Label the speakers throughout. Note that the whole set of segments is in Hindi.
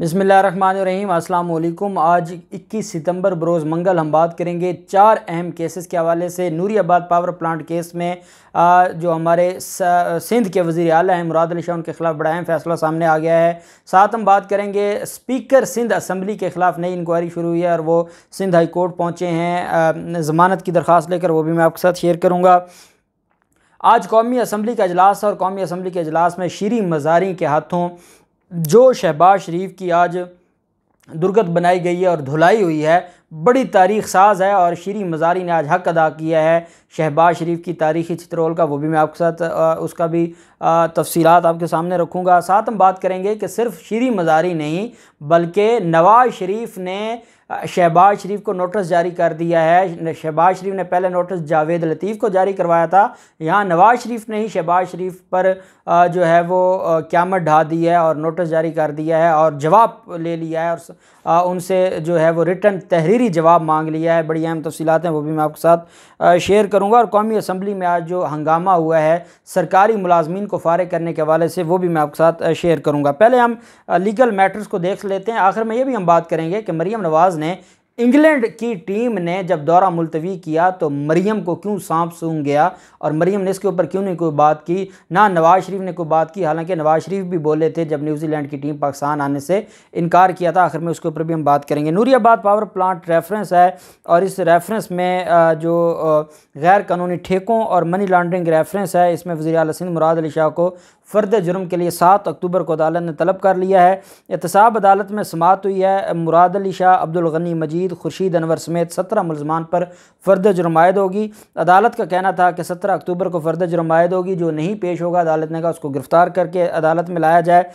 Speaker 1: बसमीम अल्लाम आज 21 सितंबर बरोज़ मंगल हम बात करेंगे चार अहम केसेस के हवाले से आबाद पावर प्लांट केस में आ, जो हमारे सिंध के वज़ी अल हैं मुराद अली शाह उनके ख़िलाफ़ बड़ा अहम फ़ैसला सामने आ गया है साथ हम बात करेंगे स्पीकर सिंध असम्बली के ख़िलाफ़ नई इंक्वायरी शुरू हुई है और वो सिंध हाई कोर्ट पहुँचे हैं ज़मानत की दरख्वास्त लेकर वो भी मैं आपके साथ शेयर करूँगा आज कौमी असम्बली का अजलास और कौमी असम्बली के अजलास में शीरी मजारी के हाथों जो शहबाज शरीफ की आज दुर्गत बनाई गई है और धुलाई हुई है बड़ी तारीख साज है और श्री मज़ारी ने आज हक अदा किया है शहबाज शरीफ की तारीखी चित्रोल का वो भी मैं आपके साथ उसका भी तफसीत आपके सामने रखूँगा साथ हम बात करेंगे कि सिर्फ शीरी मज़ारी नहीं बल्कि नवाज शरीफ ने शहबाज शरीफ को नोटिस जारी कर दिया है शहबाज शरीफ ने पहले नोटिस जावेद लतीफ़ को जारी करवाया था यहाँ नवाज शरीफ ने ही शहबाज शरीफ पर जो है वो क्यामत ढा दी है और नोटिस जारी कर दिया है और जवाब ले लिया है और उनसे जो है वो रिटर्न तहरीरी जवाब मांग लिया है बड़ी अहम तफसीत हैं वो भी मैं आपके साथ शेयर करूँ करूँगा और कौमी असम्बली में आज जो हंगामा हुआ है सरकारी मुलाजमीन को फ़ारग करने के हवाले से वो भी मैं आपके साथ शेयर करूँगा पहले हम लीगल मैटर्स को देख लेते हैं आखिर में ये भी हम बात करेंगे कि मरीम नवाज़ ने इंग्लैंड की टीम ने जब दौरा मुलतवी किया तो मरीम को क्यों सांप सूंघ गया और मरीम ने इसके ऊपर क्यों नहीं कोई बात की ना नवाज़ शरीफ ने कोई बात की हालांकि नवाज़ शरीफ भी बोले थे जब न्यूजीलैंड की टीम पाकिस्तान आने से इनकार किया था आखिर में उसके ऊपर भी हम बात करेंगे नूरियाबाद पावर प्लांट रेफरेंस है और इस रेफरेंस में जो गैर कानूनी ठेकों और मनी लॉन्ड्रिंग रेफरेंस है इसमें वजी अल मुराद अली शाह को फ़र्द जुर्म के लिए सात अक्टूबर को अदालत ने तलब कर लिया है एहतसाब अदालत में समात हुई है मुराद अली शाह अब्दुलगनी मजीद खुर्शीद अनवर समेत सत्रह मुलजमान पर फ़र्द जुर्म आयद होगी अदालत का कहना था कि सत्रह अक्टूबर को फ़र्द जुर्म आयद होगी जो नहीं पेश होगा अदालत ने कहा उसको गिरफ़्तार करके अदालत में लाया जाए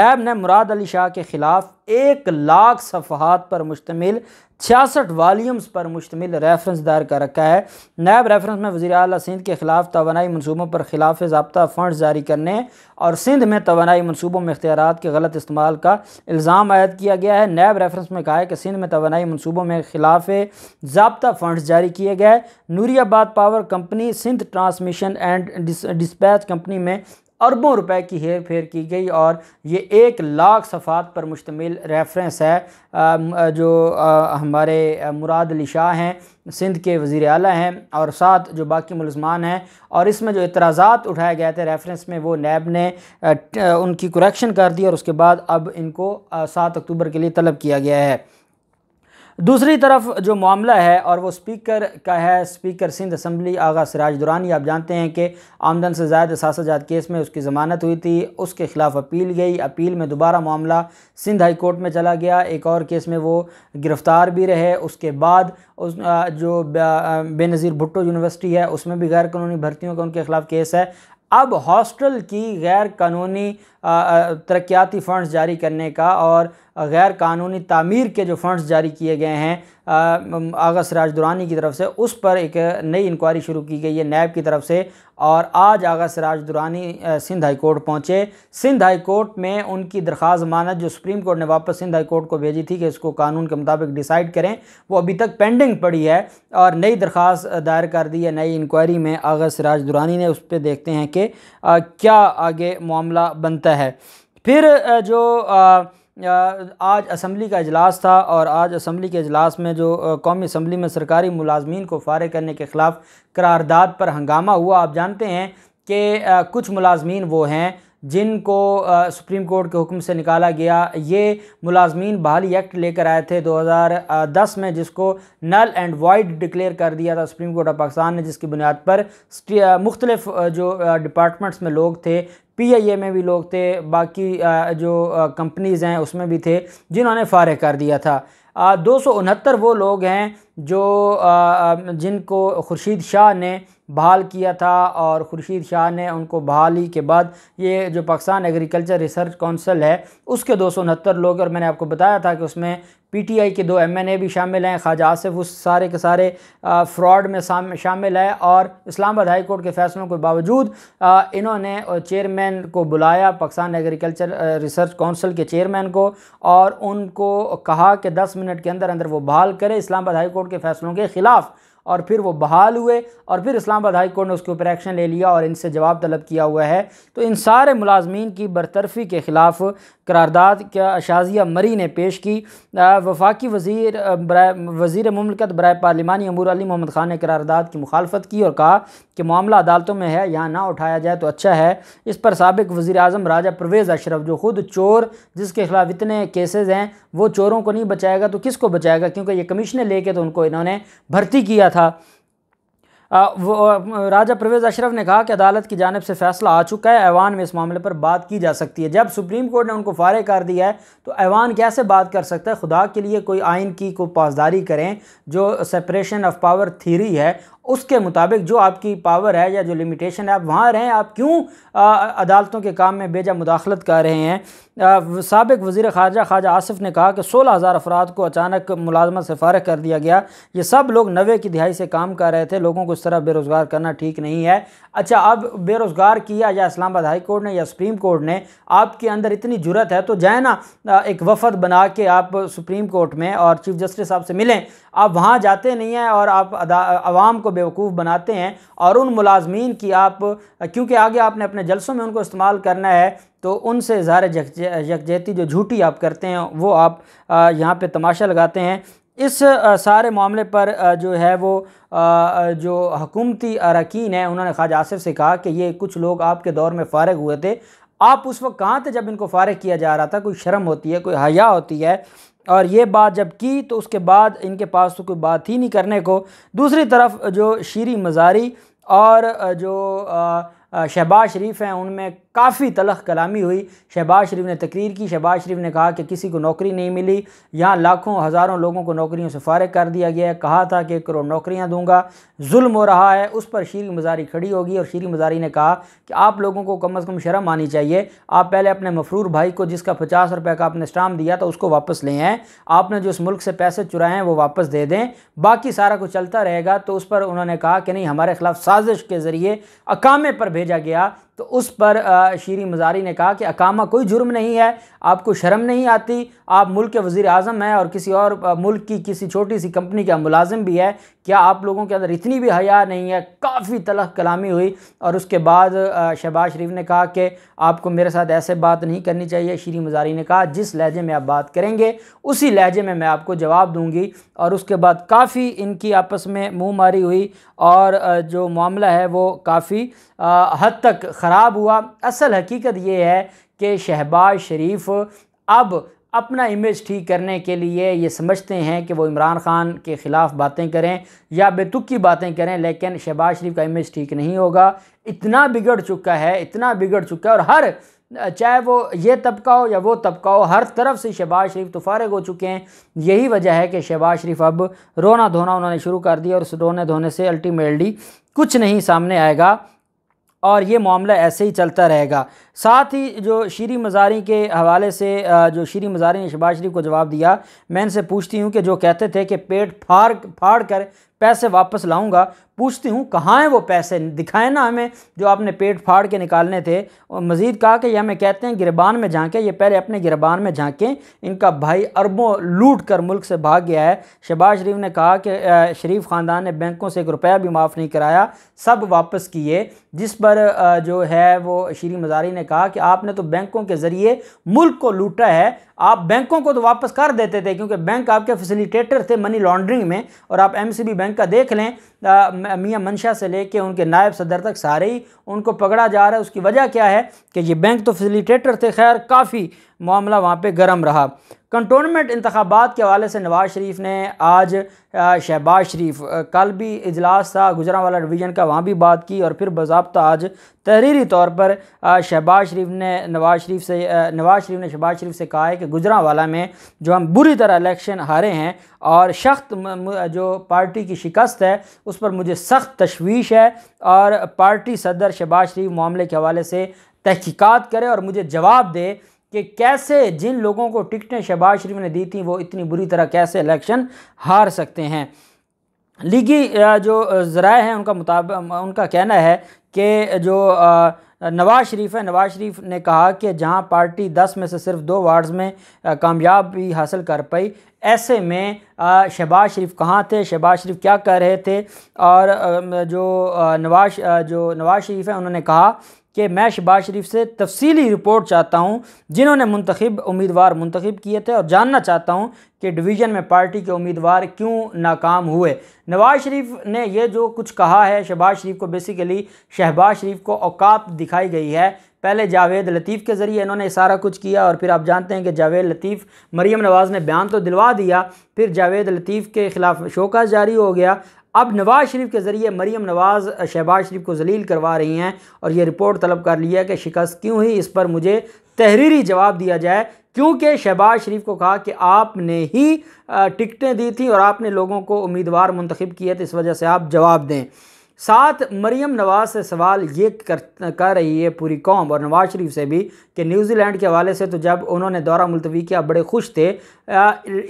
Speaker 1: नैब ने मुराद अली शाह के ख़िलाफ़ एक लाख सफहत पर मुश्तमिल छियासठ वालीम्स पर मुश्तमिल रेफरेंस दायर कर रखा है नायब रेफरेंस में वजी अल सिंध के खिलाफ तोानाई मनसूबों पर खिलाफ जबता फ़ंड जारी करने और सिंध में तोानाई मनसूबों में इख्तियार के गलत इस्तेमाल का इल्ज़ाम आयद किया गया है नायब रेफरेंस में कहा है कि सिंध में तोानाई मनसूबों में खिलाफ जबता फ़ंड जारी किए गए Nooriabad power company Sindh transmission and dispatch company में अरबों रुपए की हेर फेर की गई और ये एक लाख सफ़ात पर मुश्तमिल रेफरेंस है जो हमारे मुराद अली शाह हैं सिंध के वज़ी अल हैं और साथ जो बाकी मुलजमान हैं और इसमें जो इतराज़ा उठाए गए थे रेफरेंस में वो नैब ने उनकी करैक्शन कर दी और उसके बाद अब इनको सात अक्टूबर के लिए तलब किया गया है दूसरी तरफ जो मामला है और वो स्पीकर का है स्पीकर सिंध असम्बली आगा सिराज दुरानी आप जानते हैं कि आमदन से जायद सासाजात केस में उसकी ज़मानत हुई थी उसके खिलाफ अपील गई अपील में दोबारा मामला सिंध हाई कोर्ट में चला गया एक और केस में वो गिरफ़्तार भी रहे उसके बाद उस जो बेनज़ीर भुट्टो यूनिवर्सिटी है उसमें भी गैर कानूनी भर्तियों का उनके ख़िलाफ़ केस है अब हॉस्टल की गैर कानूनी तरक्याती फ़ंड्स जारी करने का और गैर कानूनी तमीर के जो फ़ंड्स जारी किए गए हैं आगा सराज दुरानी की तरफ से उस पर एक नई इंक्वायरी शुरू की गई है नैब की तरफ से और आज आगा सराज दुरानी सिंध हाई कोर्ट पहुँचे सिंध हाई कोर्ट में उनकी दरख्वास्त मानत जो सुप्रीम कोर्ट ने वापस सिंध हाई कोर्ट को भेजी थी कि इसको कानून के मुताबिक डिसाइड करें वो अभी तक पेंडिंग पड़ी है और नई दरख्वास्त दायर कर दी है नई इंक्वायरी में आगा सराज दुरानी ने उस पर देखते हैं कि क्या आगे मामला बनता है फिर जो आ, आज असम्बली का अजलास था और आज असम्बली के अजलास में जो कौमी असम्बली में सरकारी मुलाजमीन को फारे करने के ख़िलाफ़ करारदाद पर हंगामा हुआ आप जानते हैं कि कुछ मुलाजमीन वो हैं जिनको सुप्रीम कोर्ट के हुक्म से निकाला गया ये मुलाजमीन बहाली एक्ट लेकर आए थे 2010 में जिसको नल एंड वाइड डिक्लेयर कर दिया था सुप्रीम कोर्ट ऑफ पाकिस्तान ने जिसकी बुनियाद पर मुख्तलिफ जो डिपार्टमेंट्स में लोग थे पीआईए में भी लोग थे बाकी जो कंपनीज़ हैं उसमें भी थे जिन्होंने फ़ारग कर दिया था दो वो लोग हैं जो जिनको खुर्शीद शाह ने बहाल किया था और खुर्शीद शाह ने उनको बहाली के बाद ये जो पाकिस्तान एग्रीकल्चर रिसर्च काउंसिल है उसके दो सौ उनहत्तर लोग और मैंने आपको बताया था कि उसमें पीटीआई के दो एमएनए भी शामिल हैं ख्वाजा आसिफ उस सारे के सारे फ्रॉड में शामिल है और इस्लामाबाद हाई कोर्ट के फैसलों के बावजूद इन्होंने चेयरमैन को बुलाया पाकिस्तान एग्रीकल्चर रिसर्च काउंसिल के चेयरमैन को और उनको कहा कि दस मिनट के अंदर अंदर वो बहाल करें इस्लामाबाद हाई कोर्ट के फैसलों के ख़िलाफ़ और फिर वो बहाल हुए और फिर इस्लामाबाद हाई कोर्ट ने उसके ऊपर एक्शन ले लिया और इनसे जवाब तलब किया हुआ है तो इन सारे मुलाजमीन की बरतरफ़ी के ख़िलाफ़ करारदाद क्या शाजिया मरी ने पेश की वफाकी वजीर वजीर ममलकत बरए पार्लिमानी अमूर अली मोहम्मद ख़ान ने करारदाद की मुखालफत की और कहा कि मामला अदालतों में है यहाँ ना उठाया जाए तो अच्छा है इस पर सबक वज़ी अजम राजा परवेज़ अशरफ जो खुद चोर जिसके ख़िलाफ़ इतने केसेज़ हैं वो चोरों को नहीं बचाएगा तो किस को बचाएगा क्योंकि ये कमिश्नर लेके तो उनको इन्होंने भर्ती किया किया था राजा परवेज़ अशरफ ने कहा कि अदालत की जानब से फैसला आ चुका है ऐवान में इस मामले पर बात की जा सकती है जब सुप्रीम कोर्ट ने उनको फारे कर दिया है तो ऐवान कैसे बात कर सकता है खुदा के लिए कोई आइन की को पासदारी करें जो सेपरेशन ऑफ पावर थीरी है उसके मुताबिक जो आपकी पावर है या जो लिमिटेशन है आप वहाँ रहें आप क्यों अदालतों के काम में बेजा मुदाखलत कर रहे हैं सबक वज़ी ख़ारजा ख्वाजा आसफ़ ने कहा कि सोलह हज़ार अफराद को अचानक मुलाजमत से फ़ारग कर दिया गया ये सब लोग नवे की दिहाई से काम कर रहे थे लोगों को इस तरह बेरोज़गार करना ठीक नहीं है अच्छा अब बेरोज़गार किया या इस्लामाबाद हाई कोर्ट ने या सुप्रीम कोर्ट ने आपके अंदर इतनी जरूरत है तो जाए ना एक वफद बना के आप सुप्रीम कोर्ट में और चीफ जस्टिस साहब से मिलें आप वहाँ जाते नहीं हैं और आप अवाम को बेवकूफ़ बनाते हैं और उन मुलाजमीन की आप क्योंकि आगे आपने अपने जलसों में उनको इस्तेमाल करना है तो उनसे इजहार यकजहती जो झूठी आप करते हैं वो आप यहाँ पर तमाशा लगाते हैं इस सारे मामले पर जो है वो जो हकूमती अरकान हैं उन्होंने ख्वाजा आसिफ से कहा कि ये कुछ लोग आपके दौर में फ़ारग हुए थे आप उस वक्त कहाँ थे जब इनको फ़ारग किया जा रहा था कोई शर्म होती है कोई हया होती है और ये बात जब की तो उसके बाद इनके पास तो कोई बात ही नहीं करने को दूसरी तरफ जो शीरी मज़ारी और जो शहबाज शरीफ हैं उनमें काफ़ी तलख कलामी हुई शहबाज शरीफ ने तकरीर की शहबाज शरीफ ने कहा कि किसी को नौकरी नहीं मिली यहाँ लाखों हज़ारों लोगों को नौकरियों से फारग कर दिया गया है कहा था कि एक करोड़ नौकरियाँ दूंगा जुल्म हो रहा है उस पर शीरी मजारी खड़ी होगी और शीरी मजारी ने कहा कि आप लोगों को कम अज़ कम शर्म आनी चाहिए आप पहले अपने मफरूर भाई को जिसका पचास रुपये का आपने स्टाम दिया था उसको वापस ले आएँ आपने जो उस मुल्क से पैसे चुराए हैं वो वापस दे दें बाकी सारा कुछ चलता रहेगा तो उस पर उन्होंने कहा कि नहीं हमारे खिलाफ साजिश के ज़रिए अकामे पर भेजा गया तो उस पर शीरी मज़ारी ने कहा कि अकामा कोई जुर्म नहीं है आपको शर्म नहीं आती आप मुल्क के वज़ी अजम हैं और किसी और मुल्क की किसी छोटी सी कंपनी का मुलाजिम भी है क्या आप लोगों के अंदर इतनी भी हया नहीं है काफ़ी तलख कलामी हुई और उसके बाद शहबाज शरीफ ने कहा कि आपको मेरे साथ ऐसे बात नहीं करनी चाहिए शीरी मज़ारी ने कहा जिस लहजे में आप बात करेंगे उसी लहजे में मैं आपको जवाब दूँगी और उसके बाद काफ़ी इनकी आपस में मुँह मारी हुई और जो मामला है वो काफ़ी हद तक ख़राब हुआ असल हकीकत ये है कि शहबाज शरीफ अब अपना इमेज ठीक करने के लिए ये समझते हैं कि वो इमरान खान के ख़िलाफ़ बातें करें या बेतुकी बातें करें लेकिन शहबाज शरीफ का इमेज ठीक नहीं होगा इतना बिगड़ चुका है इतना बिगड़ चुका है और हर चाहे वो ये तबका हो या वो तबका हो हर तरफ से शहबाज शरीफ तो फारग हो चुके हैं यही वजह है कि शहबाज शरीफ अब रोना धोना उन्होंने शुरू कर दिया और उस रोने धोने से अल्टीमेटली कुछ नहीं सामने आएगा और ये मामला ऐसे ही चलता रहेगा साथ ही जो शीरी मज़ारी के हवाले से जो शीरी मज़ारी ने शबाज शरीफ को जवाब दिया मैं इनसे पूछती हूँ कि जो कहते थे कि पेट फाड़ फाड़ कर पैसे वापस लाऊंगा पूछती हूँ कहाँ हैं वो पैसे दिखाएं ना हमें जो आपने पेट फाड़ के निकालने थे और मज़ीद कहा कि यह हमें कहते हैं गिरबान में झांकें ये पहले अपने गिरबान में झांकें इनका भाई अरबों लूट कर मुल्क से भाग गया है शहबाज शरीफ ने कहा कि शरीफ ख़ानदान ने बैंकों से एक रुपया भी माफ़ नहीं कराया सब वापस किए जिस पर जो है वो श्री मजारी ने कहा कि आपने तो बैंकों के ज़रिए मुल्क को लूटा है आप बैंकों को तो वापस कर देते थे क्योंकि बैंक आपके फैसिलिटेटर थे मनी लॉन्ड्रिंग में और आप एमसीबी बैंक का देख लें मियाँ मंशा से लेके उनके नायब सदर तक सारे ही उनको पकड़ा जा रहा है उसकी वजह क्या है कि ये बैंक तो फैसिलिटेटर थे खैर काफ़ी मामला वहाँ पर गर्म रहा कंटोनमेंट इंतबात के हवाले से नवाज़ शरीफ ने आज शहबाज शरीफ कल भी इजलास था गुजरा वाला डिवीज़न का वहाँ भी बात की और फिर बाबा आज तहरीरी तौर पर शहबाज शरीफ ने नवाज़ शरीफ से नवाज़ शरीफ ने शहबाज शरीफ से कहा है कि गुजरा वाला में जो हम बुरी तरह इलेक्शन हारे हैं और सख्त जो पार्टी की शिकस्त है उस पर मुझे सख्त तशवीश है और पार्टी सदर शहबाज शरीफ मामले के हवाले से तहकीकात करे और मुझे जवाब दे कि कैसे जिन लोगों को टिकटें शहबाज शरीफ ने दी थी वो इतनी बुरी तरह कैसे इलेक्शन हार सकते हैं लीगी जो ज़रा हैं उनका मुताब उनका कहना है कि जो नवाज़ शरीफ है नवाज़ शरीफ ने कहा कि जहां पार्टी 10 में से सिर्फ दो वार्ड्स में कामयाबी हासिल कर पाई ऐसे में शहबाज शरीफ कहाँ थे शहबाज शरीफ क्या कर रहे थे और जो नवाज जो नवाज़ शरीफ है उन्होंने कहा कि मैं शबाज शरीफ से तफसीली रिपोर्ट चाहता हूँ जिन्होंने मंतखब उम्मीदवार मंतखब किए थे और जानना चाहता हूँ कि डिवीज़न में पार्टी के उम्मीदवार क्यों नाकाम हुए नवाज शरीफ ने यह जो कुछ कहा है शहबाज शरीफ को बेसिकली शहबाज शरीफ को औकात दिखाई गई है पहले जावेद लतीफ़ के ज़रिए इन्होंने सारा कुछ किया और फिर आप जानते हैं कि जावेद लतीफ़ मरीम नवाज़ ने बयान तो दिलवा दिया फिर जावेद लतीफ़ के ख़िलाफ़ शोका जारी हो गया अब नवाज़ शरीफ के ज़रिए मरीम नवाज़ शहबाज शरीफ को जलील करवा रही हैं और ये रिपोर्ट तलब कर लिया कि शिकस्त क्यों ही इस पर मुझे तहरीरी जवाब दिया जाए क्योंकि शहबाज शरीफ को कहा कि आपने ही टिकटें दी थी और आपने लोगों को उम्मीदवार मंतखब किए तो इस वजह से आप जवाब दें साथ मरीम नवाज़ से सवाल ये कर कर रही है पूरी कौम और नवाज़ शरीफ से भी कि न्यूजीलैंड के हवाले से तो जब उन्होंने दौरा मुलतवी किया बड़े खुश थे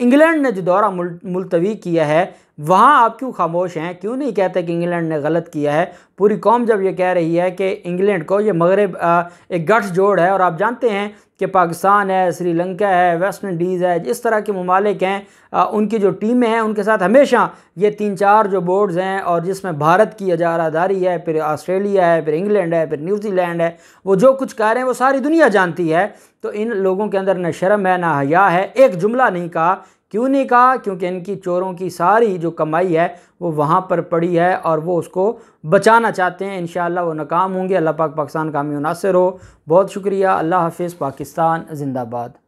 Speaker 1: इंग्लैंड ने जो दौरा मुलतवी किया है वहाँ आप क्यों खामोश हैं क्यों नहीं कहते कि इंग्लैंड ने गलत किया है पूरी कौम जब ये कह रही है कि इंग्लैंड को ये मगरब एक गठ जोड़ है और आप जानते हैं कि पाकिस्तान है श्रीलंका है वेस्ट इंडीज़ है इस तरह के ममालिक हैं उनकी जो टीमें हैं उनके साथ हमेशा ये तीन चार जो बोर्ड्स हैं और जिसमें भारत की अजारादारी है फिर ऑस्ट्रेलिया है फिर इंग्लैंड है फिर न्यूजीलैंड है वो जो कुछ कह रहे हैं वो सारी दुनिया जानती है तो इन लोगों के अंदर न शर्म है ना हया है एक जुमला नहीं कहा क्यों नहीं कहा क्योंकि इनकी चोरों की सारी जो कमाई है वो वहाँ पर पड़ी है और वो उसको बचाना चाहते हैं इन वो नाकाम होंगे अल्लाह पाक पाकिस्तान का मुनासर हो बहुत शुक्रिया अल्लाह हाफिज़ पाकिस्तान जिंदाबाद